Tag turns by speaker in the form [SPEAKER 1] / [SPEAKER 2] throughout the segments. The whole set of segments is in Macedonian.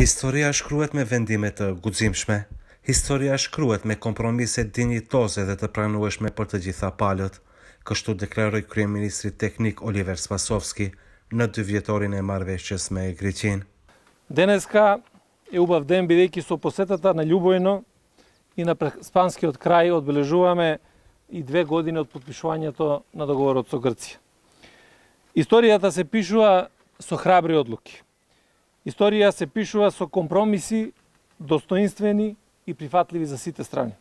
[SPEAKER 1] Историја ме вендимета, гудзимшме. Историја Историја ме компромисе дини тозе да të pranojshme e për të gjitha palët, kështu deklaroj министри teknik Оливер Спасовски, në dy vjetorin e сме и Гричин.
[SPEAKER 2] Денеска е убав ден бидејќи со посетата на Љубојно и на Спанскиот крај одбележуваме и две години од подпишувањето на договорот со Грција. Историјата се пишува со храбри одлуки. Историја се пишува со компромиси, достоинствени и прифатливи за сите страни.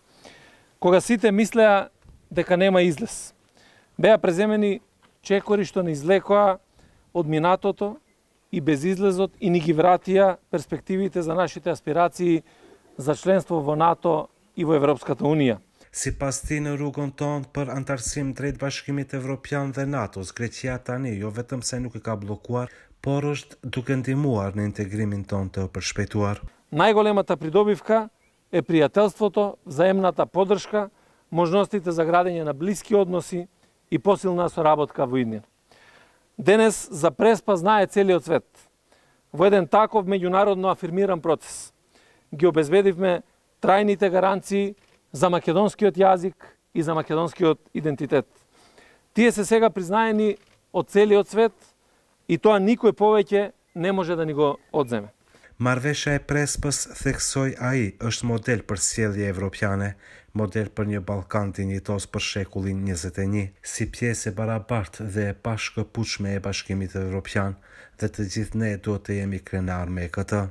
[SPEAKER 2] Кога сите мислеа дека нема излез, беа преземени чекори што не излекоа од минатото и без излезот и ни ги вратија перспективите за нашите аспирации за членство во НАТО и во Европската Унија.
[SPEAKER 1] Си pas ti në rrugën tonë për antarësim drejt bashkimit evropian dhe NATO-s, Greqia tani jo vetëm se nuk e ka blokuar, por është duke ndihmuar në
[SPEAKER 2] Најголемата придобивка е пријателството, заемната поддршка, можностите за градење на блиски односи и посилна соработка во иднина. Денес за преспа знае целиот свет. Во еден таков меѓународно афирмиран процес ги обезбедивме трајните гаранции за македонскиот јазик и за македонскиот идентитет. Тие се сега признаени од целиот свет и тоа никој повеќе не може да ни го одземе.
[SPEAKER 1] Марвеша е преспас theksoj a i është model për sjelje evropiane, model për një Balkan dinjitos për shekullin 21, e si pjesë e barabart dhe e pashkëpuqme e bashkimit evropian dhe të gjithë ne duhet të jemi krenar me këtë.